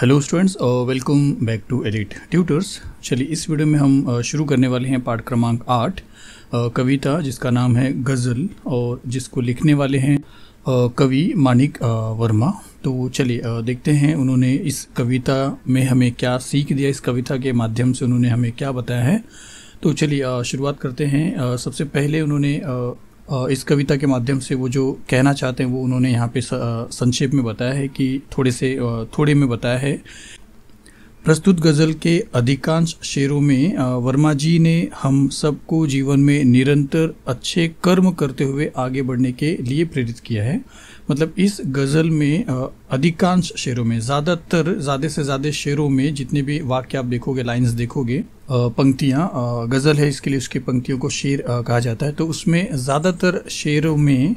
hello students और welcome back to edit tutors चलिए इस वीडियो में हम uh, शुरू करने वाले हैं पाठ क्रमांक आठ uh, कविता जिसका नाम है गज़ल और जिसको लिखने वाले हैं uh, कवि मानिक वर्मा तो चलिए देखते हैं उन्होंने इस कविता में हमें क्या सीख दिया इस कविता के माध्यम से उन्होंने हमें क्या बताया है तो चलिए शुरुआत करते हैं सबसे पहले उन्होंने इस कविता के माध्यम से वो जो कहना चाहते हैं वो उन्होंने यहाँ पे संक्षेप में बताया है कि थोड़े से थोड़े में बताया है प्रस्तुत गज़ल के अधिकांश शेरों में वर्मा जी ने हम सबको जीवन में निरंतर अच्छे कर्म करते हुए आगे बढ़ने के लिए प्रेरित किया है मतलब इस गज़ल में अधिकांश शेरों में ज़्यादातर ज़्यादा से ज़्यादा शेरों में जितने भी वाक्य आप देखोगे लाइंस देखोगे पंक्तियाँ गज़ल है इसके लिए उसकी पंक्तियों को शेर कहा जाता है तो उसमें ज़्यादातर शेरों में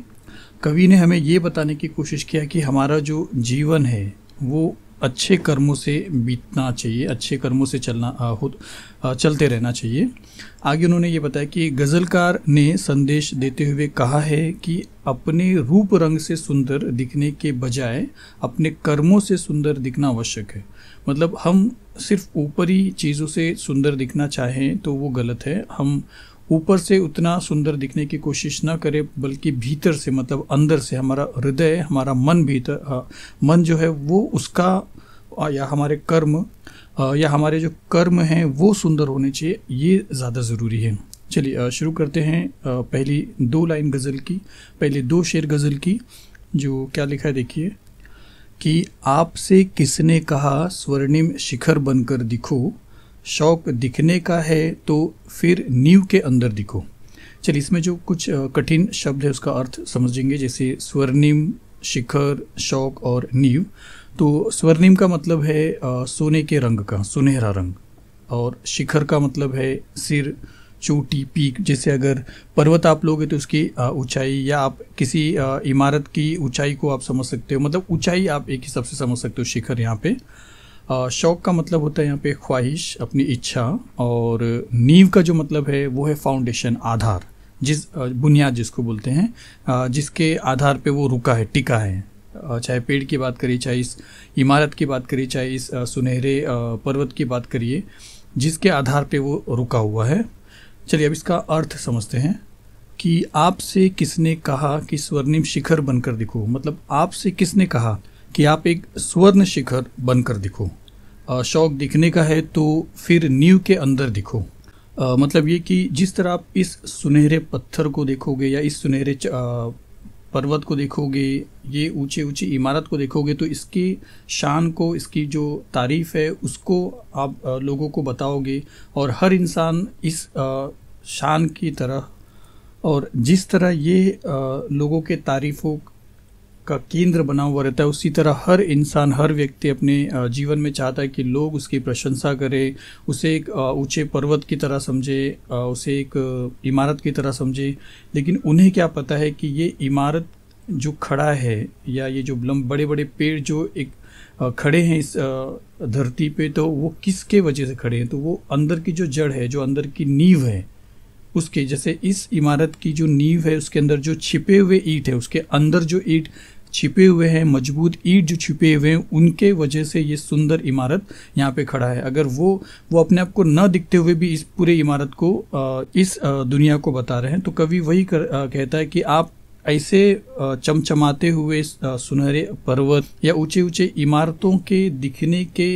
कवि ने हमें ये बताने की कोशिश किया कि हमारा जो जीवन है वो अच्छे कर्मों से बीतना चाहिए अच्छे कर्मों से चलना खुद चलते रहना चाहिए आगे उन्होंने ये बताया कि गज़लकार ने संदेश देते हुए कहा है कि अपने रूप रंग से सुंदर दिखने के बजाय अपने कर्मों से सुंदर दिखना आवश्यक है मतलब हम सिर्फ ऊपरी चीज़ों से सुंदर दिखना चाहें तो वो गलत है हम ऊपर से उतना सुंदर दिखने की कोशिश ना करें बल्कि भीतर से मतलब अंदर से हमारा हृदय हमारा मन भीतर हाँ, मन जो है वो उसका या हमारे कर्म या हमारे जो कर्म हैं वो सुंदर होने चाहिए ये ज़्यादा ज़रूरी है चलिए शुरू करते हैं पहली दो लाइन गज़ल की पहले दो शेर गज़ल की जो क्या लिखा है देखिए कि आपसे किसने कहा स्वर्णिम शिखर बनकर दिखो शौक दिखने का है तो फिर नीव के अंदर दिखो चलिए इसमें जो कुछ कठिन शब्द है उसका अर्थ समझेंगे जैसे स्वर्णिम शिखर शौक और नीव तो स्वर्णिम का मतलब है सोने के रंग का सुनहरा रंग और शिखर का मतलब है सिर चोटी पीक जैसे अगर पर्वत आप लोगे तो उसकी ऊंचाई या आप किसी इमारत की ऊंचाई को आप समझ सकते हो मतलब ऊंचाई आप एक हिसाब से समझ सकते हो शिखर यहाँ पे शौक़ का मतलब होता है यहाँ पे ख्वाहिश अपनी इच्छा और नींव का जो मतलब है वो है फाउंडेशन आधार जिस बुनियाद जिसको बोलते हैं जिसके आधार पे वो रुका है टिका है चाहे पेड़ की बात करिए चाहे इस इमारत की बात करिए चाहे इस सुनहरे पर्वत की बात करिए जिसके आधार पे वो रुका हुआ है चलिए अब इसका अर्थ समझते हैं कि आपसे किसने कहा कि स्वर्णिम शिखर बनकर दिखो मतलब आपसे किसने कहा कि आप एक स्वर्ण शिखर बनकर दिखो शौक दिखने का है तो फिर नींव के अंदर दिखो आ, मतलब ये कि जिस तरह आप इस सुनहरे पत्थर को देखोगे या इस सुनहरे पर्वत को देखोगे ये ऊंचे ऊंचे इमारत को देखोगे तो इसकी शान को इसकी जो तारीफ़ है उसको आप लोगों को बताओगे और हर इंसान इस शान की तरह और जिस तरह ये लोगों के तारीफ़ों का केंद्र बना हुआ रहता है उसी तरह हर इंसान हर व्यक्ति अपने जीवन में चाहता है कि लोग उसकी प्रशंसा करें उसे एक ऊंचे पर्वत की तरह समझे उसे एक इमारत की तरह समझे लेकिन उन्हें क्या पता है कि ये इमारत जो खड़ा है या ये जो लम बड़े बड़े पेड़ जो एक खड़े हैं इस धरती पे तो वो किसके वजह से खड़े हैं तो वो अंदर की जो जड़ है जो अंदर की नींव है उसके जैसे इस इमारत की जो नींव है उसके अंदर जो छिपे हुए ईट है उसके अंदर जो ईट छिपे हुए हैं मजबूत ईट जो छिपे हुए हैं उनके वजह से ये सुंदर इमारत यहाँ पे खड़ा है अगर वो वो अपने आप को न दिखते हुए भी इस पूरे इमारत को इस दुनिया को बता रहे हैं तो कवि वही कर, कहता है कि आप ऐसे चमचमाते हुए सुनहरे पर्वत या ऊंचे ऊंचे इमारतों के दिखने के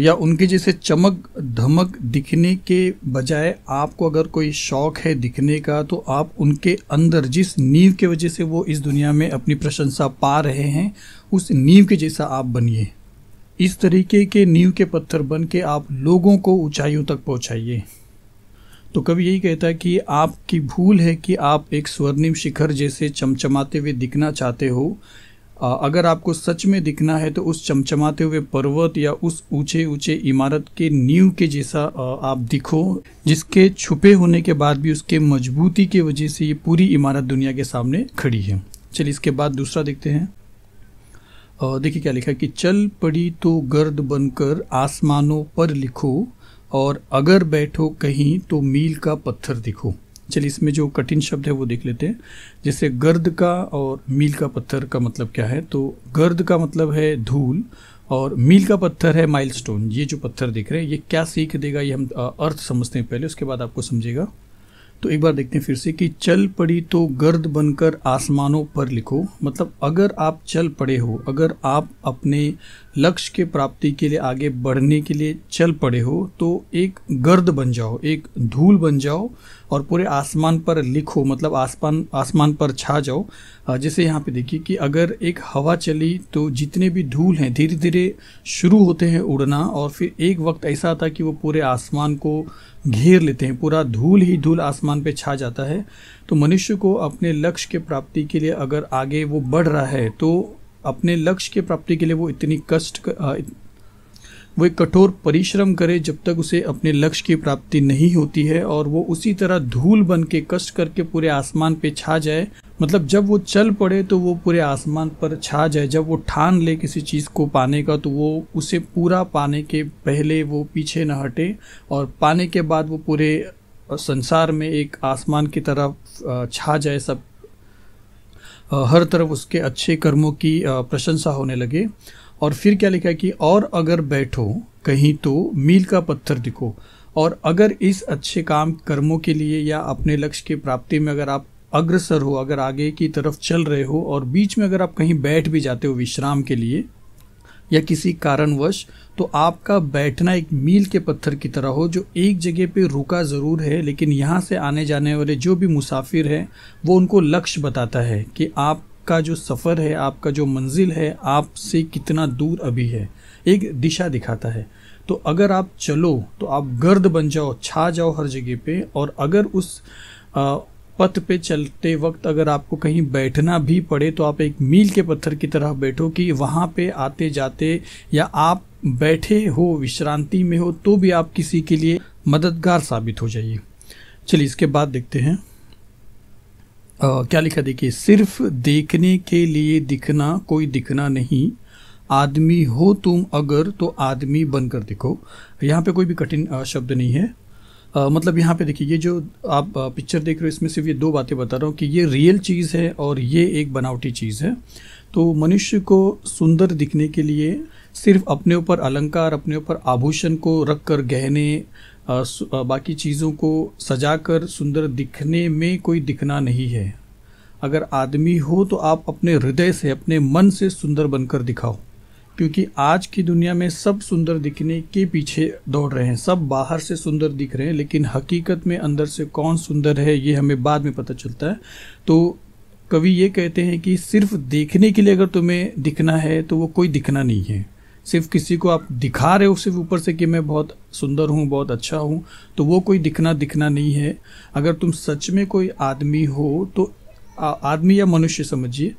या उनके जैसे चमक धमक दिखने के बजाय आपको अगर कोई शौक है दिखने का तो आप उनके अंदर जिस नींव के वजह से वो इस दुनिया में अपनी प्रशंसा पा रहे हैं उस नींव के जैसा आप बनिए इस तरीके के नींव के पत्थर बन के आप लोगों को ऊंचाइयों तक पहुंचाइए तो कभी यही कहता है कि आपकी भूल है कि आप एक स्वर्णिम शिखर जैसे चमचमाते हुए दिखना चाहते हो अगर आपको सच में दिखना है तो उस चमचमाते हुए पर्वत या उस ऊंचे ऊंचे इमारत के नींव के जैसा आप दिखो जिसके छुपे होने के बाद भी उसके मजबूती की वजह से ये पूरी इमारत दुनिया के सामने खड़ी है चलिए इसके बाद दूसरा देखते हैं देखिए क्या लिखा कि चल पड़ी तो गर्द बनकर आसमानों पर लिखो और अगर बैठो कहीं तो मील का पत्थर दिखो चलिए इसमें जो कठिन शब्द है वो देख लेते हैं जैसे गर्द का और मील का पत्थर का मतलब क्या है तो गर्द का मतलब है धूल और मील का पत्थर है माइलस्टोन ये जो पत्थर देख रहे हैं ये क्या सीख देगा ये हम अर्थ समझते हैं पहले उसके बाद आपको समझेगा तो एक बार देखते हैं फिर से कि चल पड़ी तो गर्द बनकर आसमानों पर लिखो मतलब अगर आप चल पड़े हो अगर आप अपने लक्ष्य के प्राप्ति के लिए आगे बढ़ने के लिए चल पड़े हो तो एक गर्द बन जाओ एक धूल बन जाओ और पूरे आसमान पर लिखो मतलब आसमान आसमान पर छा जाओ जैसे यहाँ पे देखिए कि अगर एक हवा चली तो जितने भी धूल हैं धीरे धीरे शुरू होते हैं उड़ना और फिर एक वक्त ऐसा आता कि वो पूरे आसमान को घेर लेते हैं पूरा धूल ही धूल आसमान पर छा जाता है तो मनुष्य को अपने लक्ष्य के प्राप्ति के लिए अगर आगे वो बढ़ रहा है तो अपने लक्ष्य की प्राप्ति के लिए वो इतनी कष्ट वो एक कठोर परिश्रम करे जब तक उसे अपने लक्ष्य की प्राप्ति नहीं होती है और वो उसी तरह धूल बन के कष्ट करके पूरे आसमान पे छा जाए मतलब जब वो चल पड़े तो वो पूरे आसमान पर छा जाए जब वो ठान ले किसी चीज़ को पाने का तो वो उसे पूरा पाने के पहले वो पीछे न हटे और पाने के बाद वो पूरे संसार में एक आसमान की तरह छा जाए सब हर तरफ उसके अच्छे कर्मों की प्रशंसा होने लगे और फिर क्या लिखा है कि और अगर बैठो कहीं तो मील का पत्थर दिखो और अगर इस अच्छे काम कर्मों के लिए या अपने लक्ष्य की प्राप्ति में अगर आप अग्रसर हो अगर आगे की तरफ चल रहे हो और बीच में अगर आप कहीं बैठ भी जाते हो विश्राम के लिए या किसी कारणवश तो आपका बैठना एक मील के पत्थर की तरह हो जो एक जगह पे रुका ज़रूर है लेकिन यहाँ से आने जाने वाले जो भी मुसाफिर हैं वो उनको लक्ष्य बताता है कि आपका जो सफ़र है आपका जो मंजिल है आपसे कितना दूर अभी है एक दिशा दिखाता है तो अगर आप चलो तो आप गर्द बन जाओ छा जाओ हर जगह पे और अगर उस आ, पथ पे चलते वक्त अगर आपको कहीं बैठना भी पड़े तो आप एक मील के पत्थर की तरह बैठो कि वहाँ पे आते जाते या आप बैठे हो विश्रांति में हो तो भी आप किसी के लिए मददगार साबित हो जाइए चलिए इसके बाद देखते हैं आ, क्या लिखा देखिए सिर्फ देखने के लिए दिखना कोई दिखना नहीं आदमी हो तुम अगर तो आदमी बनकर दिखो यहाँ पे कोई भी कठिन शब्द नहीं है आ, मतलब यहाँ पे देखिए ये जो आप पिक्चर देख रहे हो इसमें सिर्फ ये दो बातें बता रहा हूँ कि ये रियल चीज़ है और ये एक बनावटी चीज़ है तो मनुष्य को सुंदर दिखने के लिए सिर्फ अपने ऊपर अलंकार अपने ऊपर आभूषण को रख कर गहने बाकी चीज़ों को सजा कर सुंदर दिखने में कोई दिखना नहीं है अगर आदमी हो तो आप अपने हृदय से अपने मन से सुंदर बनकर दिखाओ क्योंकि आज की दुनिया में सब सुंदर दिखने के पीछे दौड़ रहे हैं सब बाहर से सुंदर दिख रहे हैं लेकिन हकीकत में अंदर से कौन सुंदर है ये हमें बाद में पता चलता है तो कवि ये कहते हैं कि सिर्फ देखने के लिए अगर तुम्हें दिखना है तो वो कोई दिखना नहीं है सिर्फ किसी को आप दिखा रहे हो सिर्फ ऊपर से कि मैं बहुत सुंदर हूँ बहुत अच्छा हूँ तो वो कोई दिखना दिखना नहीं है अगर तुम सच में कोई आदमी हो तो आदमी या मनुष्य समझिए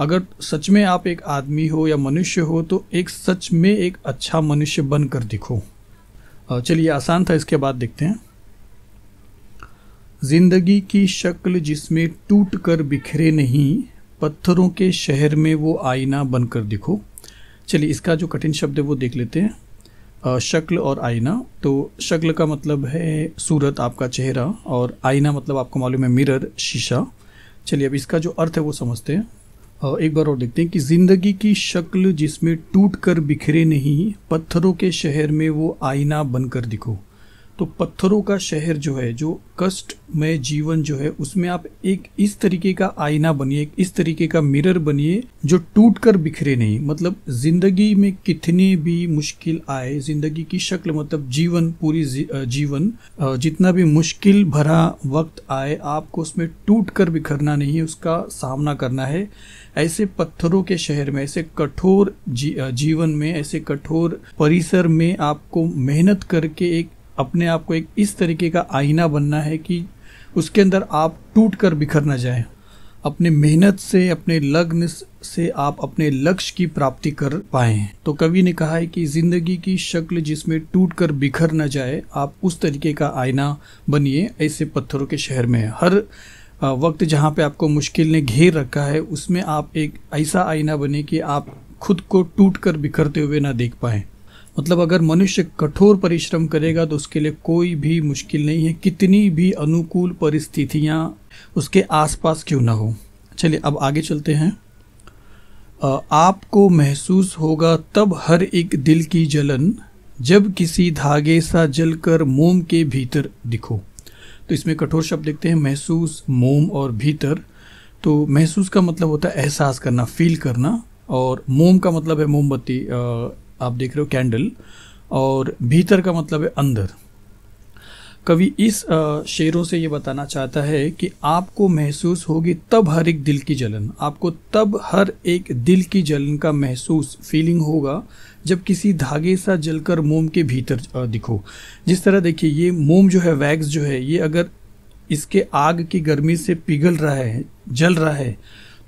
अगर सच में आप एक आदमी हो या मनुष्य हो तो एक सच में एक अच्छा मनुष्य बनकर दिखो चलिए आसान था इसके बाद देखते हैं जिंदगी की शक्ल जिसमें टूट कर बिखरे नहीं पत्थरों के शहर में वो आईना बनकर दिखो चलिए इसका जो कठिन शब्द है वो देख लेते हैं शक्ल और आईना तो शक्ल का मतलब है सूरत आपका चेहरा और आईना मतलब आपको मालूम है मिरर शीशा चलिए अब इसका जो अर्थ है वो समझते हैं एक बार और देखते हैं कि ज़िंदगी की शक्ल जिसमें टूट कर बिखरे नहीं पत्थरों के शहर में वो आईना बनकर दिखो तो पत्थरों का शहर जो है जो कष्ट में जीवन जो है उसमें आप एक इस तरीके का आईना बनिए इस तरीके का मिरर बनिए जो टूट कर बिखरे नहीं मतलब जिंदगी में कितने भी मुश्किल आए जिंदगी की शक्ल मतलब जीवन पूरी जीवन जितना भी मुश्किल भरा वक्त आए आपको उसमें टूट कर बिखरना नहीं है उसका सामना करना है ऐसे पत्थरों के शहर में ऐसे कठोर जी, जीवन में ऐसे कठोर परिसर में आपको मेहनत करके एक अपने आप को एक इस तरीके का आईना बनना है कि उसके अंदर आप टूट कर बिखर ना जाए अपने मेहनत से अपने लग्न से आप अपने लक्ष्य की प्राप्ति कर पाए तो कवि ने कहा है कि जिंदगी की शक्ल जिसमें टूट कर बिखर ना जाए आप उस तरीके का आईना बनिए ऐसे पत्थरों के शहर में हर वक्त जहाँ पे आपको मुश्किल ने घेर रखा है उसमें आप एक ऐसा आईना बने कि आप खुद को टूट कर बिखरते हुए ना देख पाएँ मतलब अगर मनुष्य कठोर परिश्रम करेगा तो उसके लिए कोई भी मुश्किल नहीं है कितनी भी अनुकूल परिस्थितियाँ उसके आसपास क्यों ना हो चलिए अब आगे चलते हैं आपको महसूस होगा तब हर एक दिल की जलन जब किसी धागे सा जलकर मोम के भीतर दिखो तो इसमें कठोर शब्द देखते हैं महसूस मोम और भीतर तो महसूस का मतलब होता है एहसास करना फील करना और मोम का मतलब है मोमबत्ती आप देख रहे हो कैंडल और भीतर का मतलब है अंदर कवि इस शेरों से ये बताना चाहता है कि आपको महसूस होगी तब हर एक दिल की जलन आपको तब हर एक दिल की जलन का महसूस फीलिंग होगा जब किसी धागे सा जलकर मोम के भीतर दिखो जिस तरह देखिए ये मोम जो है वैक्स जो है ये अगर इसके आग की गर्मी से पिघल रहा है जल रहा है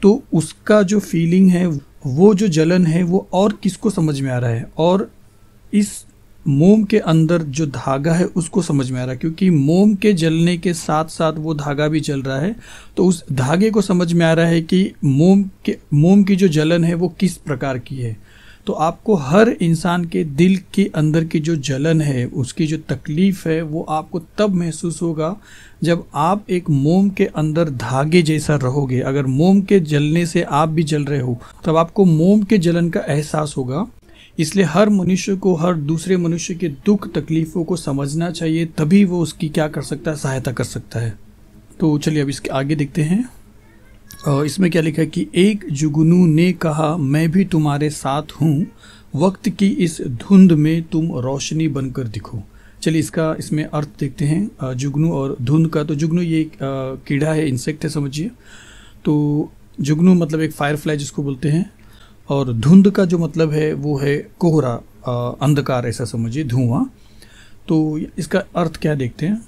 तो उसका जो फीलिंग है वो जो जलन है वो और किसको समझ में आ रहा है और इस मोम के अंदर जो धागा है उसको समझ में आ रहा है क्योंकि मोम के जलने के साथ साथ वो धागा भी जल रहा है तो उस धागे को समझ में आ रहा है कि मोम के मोम की जो जलन है वो किस प्रकार की है तो आपको हर इंसान के दिल के अंदर की जो जलन है उसकी जो तकलीफ़ है वो आपको तब महसूस होगा जब आप एक मोम के अंदर धागे जैसा रहोगे अगर मोम के जलने से आप भी जल रहे हो तब आपको मोम के जलन का एहसास होगा इसलिए हर मनुष्य को हर दूसरे मनुष्य के दुख तकलीफ़ों को समझना चाहिए तभी वो उसकी क्या कर सकता है सहायता कर सकता है तो चलिए अब इसके आगे देखते हैं इसमें क्या लिखा है कि एक जुगनू ने कहा मैं भी तुम्हारे साथ हूँ वक्त की इस धुंध में तुम रोशनी बनकर दिखो चलिए इसका इसमें अर्थ देखते हैं जुगनू और धुंध का तो जुगनू ये कीड़ा है इंसेक्ट है समझिए तो जुगनू मतलब एक फायरफ्लाई जिसको बोलते हैं और धुंध का जो मतलब है वो है कोहरा अंधकार ऐसा समझिए धुआं तो इसका अर्थ क्या देखते हैं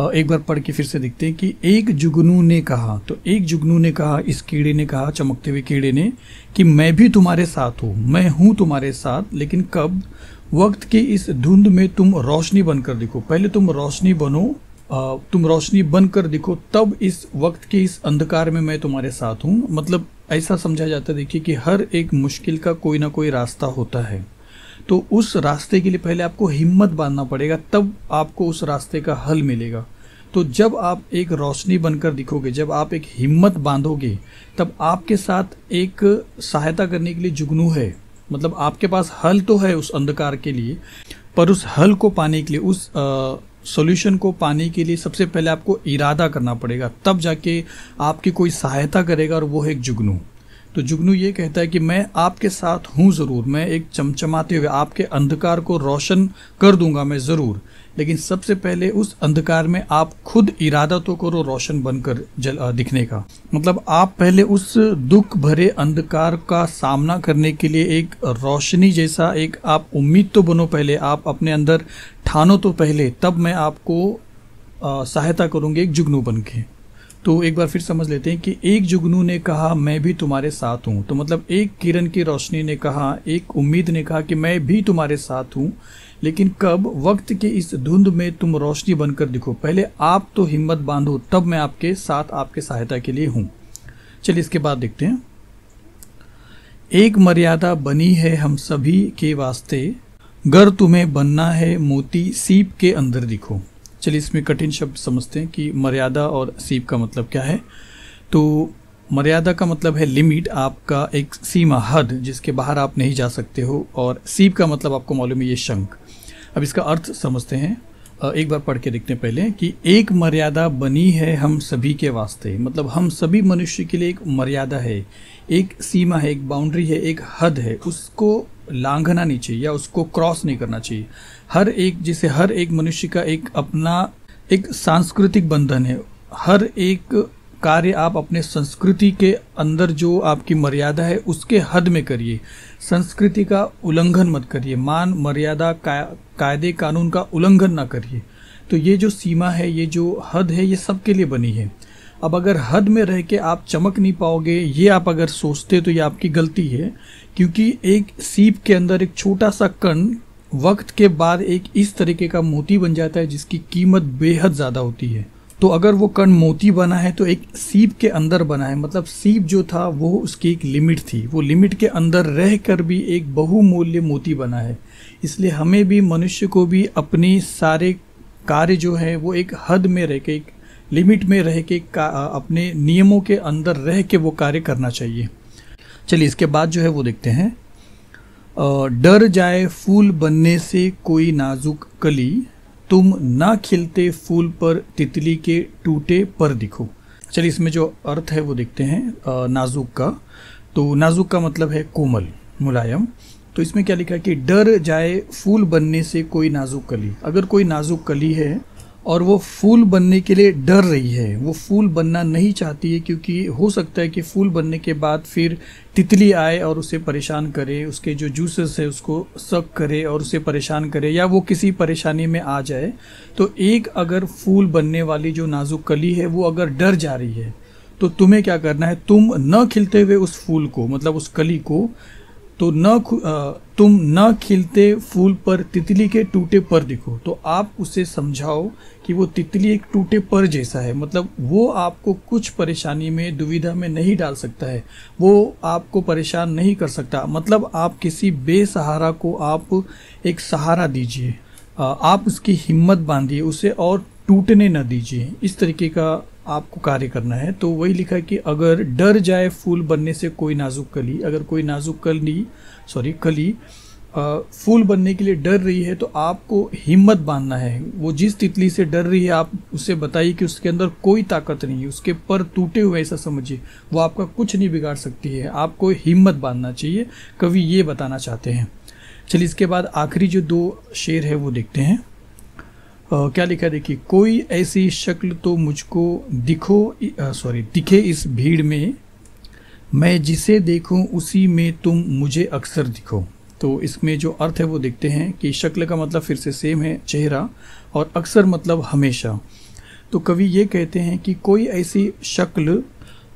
एक बार पढ़ के फिर से देखते हैं कि एक जुगनू ने कहा तो एक जुगनू ने कहा इस कीड़े ने कहा चमकते हुए कीड़े ने कि मैं भी तुम्हारे साथ हूँ मैं हूँ तुम्हारे साथ लेकिन कब वक्त के इस धुंध में तुम रोशनी बनकर दिखो पहले तुम रोशनी बनो तुम रोशनी बनकर दिखो तब इस वक्त के इस अंधकार में मैं तुम्हारे साथ हूँ मतलब ऐसा समझा जाता है देखिए कि हर एक मुश्किल का कोई ना कोई रास्ता होता है तो उस रास्ते के लिए पहले आपको हिम्मत बांधना पड़ेगा तब आपको उस रास्ते का हल मिलेगा तो जब आप एक रोशनी बनकर दिखोगे जब आप एक हिम्मत बांधोगे तब आपके साथ एक सहायता करने के लिए जुगनू है मतलब आपके पास हल तो है उस अंधकार के लिए पर उस हल को पाने के लिए उस सॉल्यूशन को पाने के लिए सबसे पहले आपको इरादा करना पड़ेगा तब जाके आपकी कोई सहायता करेगा और वो है एक जुगनू तो जुगनू ये कहता है कि मैं आपके साथ हूँ ज़रूर मैं एक चमचमाते हुए आपके अंधकार को रोशन कर दूंगा मैं ज़रूर लेकिन सबसे पहले उस अंधकार में आप खुद इरादा तो करो रोशन बनकर जल दिखने का मतलब आप पहले उस दुख भरे अंधकार का सामना करने के लिए एक रोशनी जैसा एक आप उम्मीद तो बनो पहले आप अपने अंदर ठानो तो पहले तब मैं आपको सहायता करूँगी एक जुगनू बन के तो एक बार फिर समझ लेते हैं कि एक जुगनू ने कहा मैं भी तुम्हारे साथ हूँ तो मतलब एक किरण की रोशनी ने कहा एक उम्मीद ने कहा कि मैं भी तुम्हारे साथ हूँ लेकिन कब वक्त के इस धुंध में तुम रोशनी बनकर दिखो पहले आप तो हिम्मत बांधो तब मैं आपके साथ आपके सहायता के लिए हूँ चलिए इसके बाद देखते हैं एक मर्यादा बनी है हम सभी के वास्ते गर तुम्हें बनना है मोती सीप के अंदर दिखो चलिए इसमें कठिन शब्द समझते हैं कि मर्यादा और सीप का मतलब क्या है तो मर्यादा का मतलब है लिमिट आपका एक सीमा हद जिसके बाहर आप नहीं जा सकते हो और सीप का मतलब आपको मालूम है ये शंख अब इसका अर्थ समझते हैं एक बार पढ़ के देखते हैं पहले कि एक मर्यादा बनी है हम सभी के वास्ते मतलब हम सभी मनुष्य के लिए एक मर्यादा है एक सीमा है एक बाउंड्री है एक हद है उसको लांघना नहीं चाहिए या उसको क्रॉस नहीं करना चाहिए हर एक जिसे हर एक मनुष्य का एक अपना एक सांस्कृतिक बंधन है हर एक कार्य आप अपने संस्कृति के अंदर जो आपकी मर्यादा है उसके हद में करिए संस्कृति का उल्लंघन मत करिए मान मर्यादा का, कायदे कानून का उल्लंघन ना करिए तो ये जो सीमा है ये जो हद है ये सबके लिए बनी है अब अगर हद में रह के आप चमक नहीं पाओगे ये आप अगर सोचते तो ये आपकी गलती है क्योंकि एक सीप के अंदर एक छोटा सा कण वक्त के बाद एक इस तरीके का मोती बन जाता है जिसकी कीमत बेहद ज़्यादा होती है तो अगर वो कण मोती बना है तो एक सीप के अंदर बना है मतलब सीप जो था वो उसकी एक लिमिट थी वो लिमिट के अंदर रह कर भी एक बहुमूल्य मोती बना है इसलिए हमें भी मनुष्य को भी अपने सारे कार्य जो है वो एक हद में रह के एक लिमिट में रह के अपने नियमों के अंदर रह के वो कार्य करना चाहिए चलिए इसके बाद जो है वो देखते हैं डर जाए फूल बनने से कोई नाजुक कली तुम ना खिलते फूल पर तितली के टूटे पर दिखो चलिए इसमें जो अर्थ है वो देखते हैं नाजुक का तो नाजुक का मतलब है कोमल मुलायम तो इसमें क्या लिखा है कि डर जाए फूल बनने से कोई नाजुक कली अगर कोई नाजुक कली है और वो फूल बनने के लिए डर रही है वो फूल बनना नहीं चाहती है क्योंकि हो सकता है कि फूल बनने के बाद फिर तितली आए और उसे परेशान करे उसके जो जूसेस है उसको सक करे और उसे परेशान करे या वो किसी परेशानी में आ जाए तो एक अगर फूल बनने वाली जो नाजुक कली है वो अगर डर जा रही है तो तुम्हें क्या करना है तुम न खिलते हुए उस फूल को मतलब उस कली को तो न तुम न खिलते फूल पर तितली के टूटे पर दिखो तो आप उसे समझाओ कि वो तितली एक टूटे पर जैसा है मतलब वो आपको कुछ परेशानी में दुविधा में नहीं डाल सकता है वो आपको परेशान नहीं कर सकता मतलब आप किसी बेसहारा को आप एक सहारा दीजिए आप उसकी हिम्मत बांधिए उसे और टूटने न दीजिए इस तरीके का आपको कार्य करना है तो वही लिखा है कि अगर डर जाए फूल बनने से कोई नाजुक कली अगर कोई नाजुक कली सॉरी कली फूल बनने के लिए डर रही है तो आपको हिम्मत बांधना है वो जिस तितली से डर रही है आप उसे बताइए कि उसके अंदर कोई ताकत नहीं है उसके पर टूटे हुए ऐसा समझिए वो आपका कुछ नहीं बिगाड़ सकती है आपको हिम्मत बांधना चाहिए कवि ये बताना चाहते हैं चलिए इसके बाद आखिरी जो दो शेर है वो देखते हैं क्या लिखा देखिए कोई ऐसी शक्ल तो मुझको दिखो सॉरी दिखे इस भीड़ में मैं जिसे देखूं उसी में तुम मुझे अक्सर दिखो तो इसमें जो अर्थ है वो देखते हैं कि शक्ल का मतलब फिर से सेम है चेहरा और अक्सर मतलब हमेशा तो कवि ये कहते हैं कि कोई ऐसी शक्ल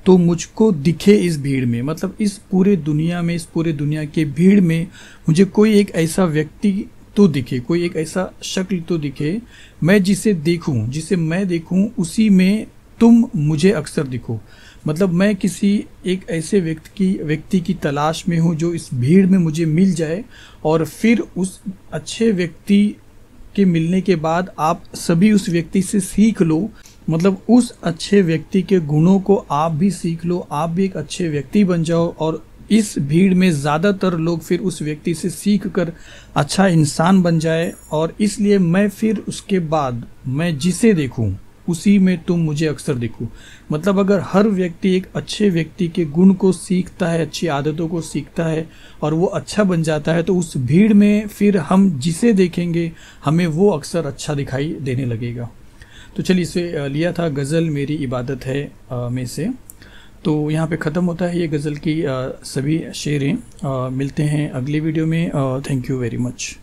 तो मुझको दिखे इस भीड़ में मतलब इस पूरे दुनिया में इस पूरे दुनिया के भीड़ में मुझे कोई एक ऐसा व्यक्ति तो दिखे कोई एक ऐसा शक्ल तो दिखे मैं जिसे देखूं जिसे मैं देखूं उसी में तुम मुझे अक्सर दिखो मतलब मैं किसी एक ऐसे व्यक्ति की व्यक्ति की तलाश में हूँ जो इस भीड़ में मुझे मिल जाए और फिर उस अच्छे व्यक्ति के मिलने के बाद आप सभी उस व्यक्ति से सीख लो मतलब उस अच्छे व्यक्ति के गुणों को आप भी सीख लो आप भी एक अच्छे व्यक्ति बन जाओ और इस भीड़ में ज़्यादातर लोग फिर उस व्यक्ति से सीख कर अच्छा इंसान बन जाए और इसलिए मैं फिर उसके बाद मैं जिसे देखूं उसी में तुम मुझे अक्सर देखो मतलब अगर हर व्यक्ति एक अच्छे व्यक्ति के गुण को सीखता है अच्छी आदतों को सीखता है और वो अच्छा बन जाता है तो उस भीड़ में फिर हम जिसे देखेंगे हमें वो अक्सर अच्छा दिखाई देने लगेगा तो चलिए इसे लिया था गज़ल मेरी इबादत है में से तो यहाँ पे ख़त्म होता है ये गज़ल की सभी शेरें मिलते हैं अगले वीडियो में थैंक यू वेरी मच